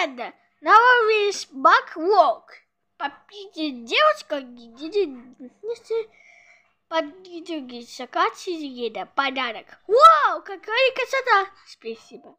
Это Новый Баквок. Попите девочка, идите подгидывайтесь, закатите подарок. Вау, какая красота! Спасибо.